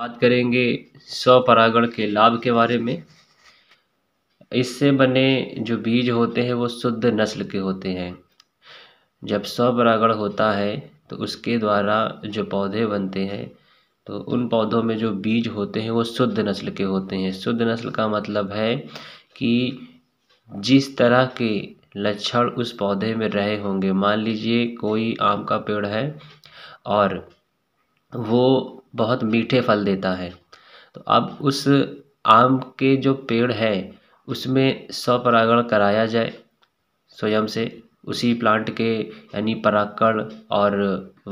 बात करेंगे स्वपरागण के लाभ के बारे में इससे बने जो बीज होते हैं वो शुद्ध नस्ल के होते हैं जब स्वपरागण होता है तो उसके द्वारा जो पौधे बनते हैं तो उन पौधों में जो बीज होते हैं वो शुद्ध नस्ल के होते हैं शुद्ध नस्ल का मतलब है कि जिस तरह के लक्षण उस पौधे में रहे होंगे मान लीजिए कोई आम का पेड़ है और वो बहुत मीठे फल देता है तो अब उस आम के जो पेड़ है उसमें स्वपरागण कराया जाए स्वयं से उसी प्लांट के यानी परागण और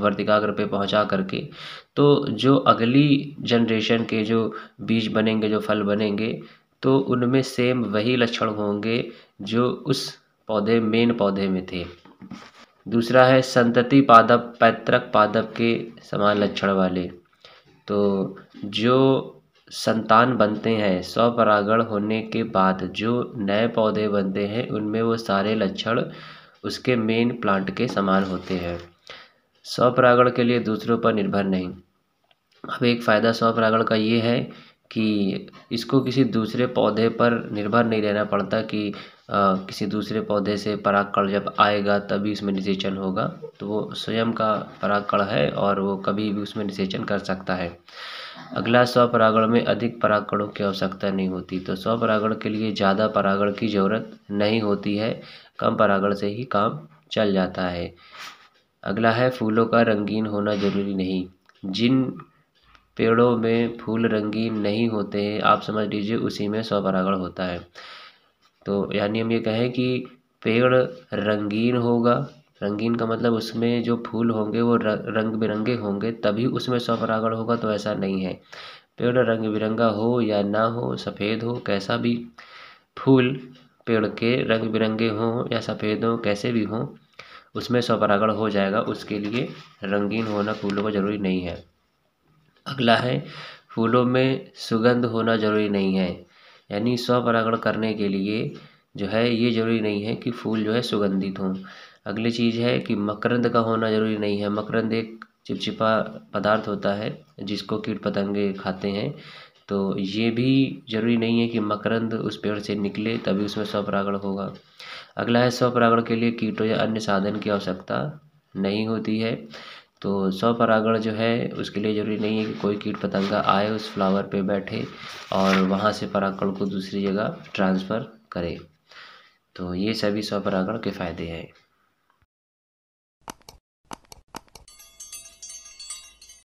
वर्तिकाग्र पे पहुंचा करके तो जो अगली जनरेशन के जो बीज बनेंगे जो फल बनेंगे तो उनमें सेम वही लक्षण होंगे जो उस पौधे मेन पौधे में थे दूसरा है संतति पादप पैतृक पादप के समान लक्षण वाले तो जो संतान बनते हैं स्वपरागण होने के बाद जो नए पौधे बनते हैं उनमें वो सारे लक्षण उसके मेन प्लांट के समान होते हैं स्वपरागण के लिए दूसरों पर निर्भर नहीं अब एक फ़ायदा स्वपरागण का ये है कि इसको किसी दूसरे पौधे पर निर्भर नहीं रहना पड़ता कि किसी दूसरे पौधे से परागकण जब आएगा तभी उसमें निषेचन होगा तो वो स्वयं का परागकण है और वो कभी भी उसमें निषेचन कर सकता है अगला स्वपरागण में अधिक परागकणों की आवश्यकता नहीं होती तो स्वपरागण के लिए ज़्यादा परागण की ज़रूरत नहीं होती है कम परागण से ही काम चल जाता है अगला है फूलों का रंगीन होना जरूरी नहीं जिन पेड़ों में फूल रंगीन नहीं होते हैं आप समझ लीजिए उसी में स्वपरागण होता है तो यानी हम ये कहें कि पेड़ रंगीन होगा रंगीन का मतलब उसमें जो फूल होंगे वो रंग बिरंगे होंगे तभी उसमें स्वपरागण होगा तो ऐसा नहीं है पेड़ रंग बिरंगा हो या ना हो सफ़ेद हो कैसा भी फूल पेड़ के रंग बिरंगे हों या सफ़ेद हों कैसे भी हों उसमें स्वपरागण हो जाएगा उसके लिए रंगीन होना फूलों का ज़रूरी नहीं है अगला है फूलों में सुगंध होना ज़रूरी नहीं है यानी स्व परागण करने के लिए जो है ये ज़रूरी नहीं है कि फूल जो है सुगंधित हों अगली चीज़ है कि मकरंद का होना ज़रूरी नहीं है मकरंद एक चिपचिपा पदार्थ होता है जिसको कीट पतंगे खाते हैं तो ये भी ज़रूरी नहीं है कि मकरंद उस पेड़ से निकले तभी उसमें स्व परागण होगा अगला है स्व परागण के लिए कीटों या अन्य साधन की आवश्यकता नहीं होती है तो परागण जो है उसके लिए ज़रूरी नहीं है कि कोई कीट पतंगा आए उस फ्लावर पे बैठे और वहाँ से परागण को दूसरी जगह ट्रांसफ़र करे तो ये सभी परागण के फ़ायदे हैं